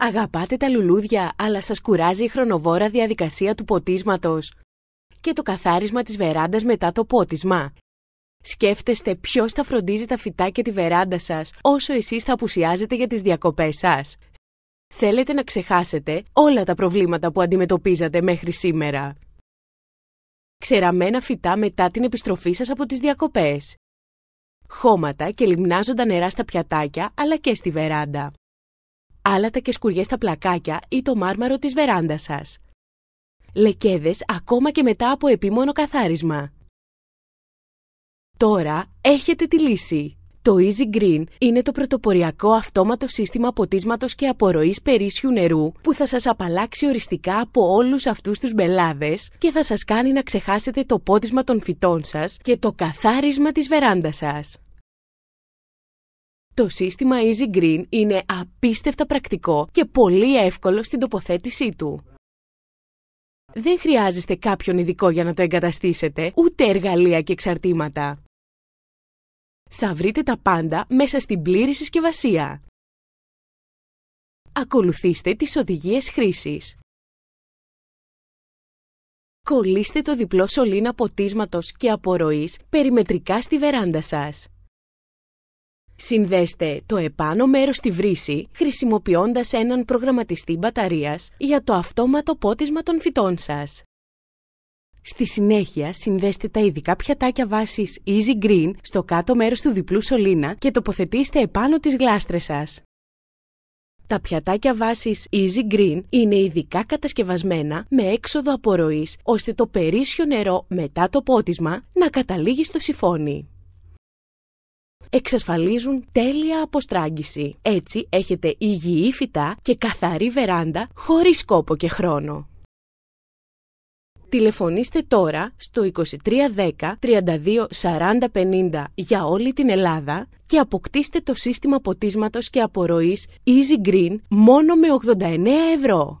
Αγαπάτε τα λουλούδια, αλλά σας κουράζει η χρονοβόρα διαδικασία του ποτίσματος και το καθάρισμα της βεράντας μετά το πότισμα. Σκέφτεστε ποιος θα φροντίζει τα φυτά και τη βεράντα σας όσο εσείς θα απουσιάζετε για τις διακοπές σας. Θέλετε να ξεχάσετε όλα τα προβλήματα που αντιμετωπίζατε μέχρι σήμερα. Ξεραμένα φυτά μετά την επιστροφή σας από τις διακοπές. Χώματα και λιμνάζοντα νερά στα πιατάκια αλλά και στη βεράντα άλατα και σκουριές στα πλακάκια ή το μάρμαρο της βεράντας σας. Λεκέδες ακόμα και μετά από επίμονο καθάρισμα. Τώρα έχετε τη λύση. Το Easy Green είναι το πρωτοποριακό αυτόματο σύστημα ποτίσματος και απορροής περίσσιου νερού που θα σας απαλλάξει οριστικά από όλους αυτούς τους μπελάδες και θα σας κάνει να ξεχάσετε το πότισμα των φυτών σας και το καθάρισμα της βεράντας σας. Το σύστημα Easy Green είναι απίστευτα πρακτικό και πολύ εύκολο στην τοποθέτησή του. Δεν χρειάζεστε κάποιον ειδικό για να το εγκαταστήσετε, ούτε εργαλεία και εξαρτήματα. Θα βρείτε τα πάντα μέσα στην πλήρη συσκευασία. Ακολουθήστε τις οδηγίες χρήσης. Κολλήστε το διπλό σωλήνα ποτίσματος και απορροής περιμετρικά στη βεράντα σας. Συνδέστε το επάνω μέρος στη βρύση χρησιμοποιώντας έναν προγραμματιστή μπαταρίας για το αυτόματο πότισμα των φυτών σας. Στη συνέχεια, συνδέστε τα ειδικά πιατάκια βάσης Easy Green στο κάτω μέρος του διπλού σωλήνα και τοποθετήστε επάνω τις γλάστρες σας. Τα πιατάκια βάσης Easy Green είναι ειδικά κατασκευασμένα με έξοδο απορροής, ώστε το περίσσιο νερό μετά το πότισμα να καταλήγει στο σιφόνι εξασφαλίζουν τέλεια αποστράγγιση. Έτσι έχετε υγιή φυτά και καθαρή βεράντα χωρίς κόπο και χρόνο. Τηλεφωνήστε τώρα στο 2310 324050 για όλη την Ελλάδα και αποκτήστε το σύστημα ποτίσματος και απορροής Easy Green μόνο με 89 ευρώ.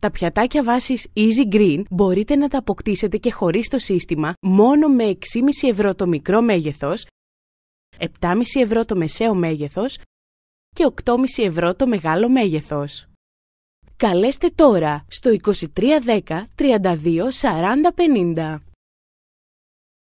Τα πιατάκια βάσης Easy Green μπορείτε να τα αποκτήσετε και χωρίς το σύστημα μόνο με 6,5 ευρώ το μικρό μέγεθος 7,5 ευρώ το μεσαίο μέγεθος και 8,5 ευρώ το μεγάλο μέγεθος. Καλέστε τώρα στο 2310 32 40 50.